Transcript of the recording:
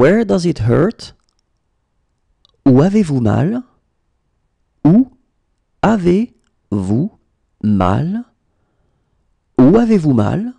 Where does it hurt? Où avez-vous mal? Où avez-vous mal? Où avez-vous mal?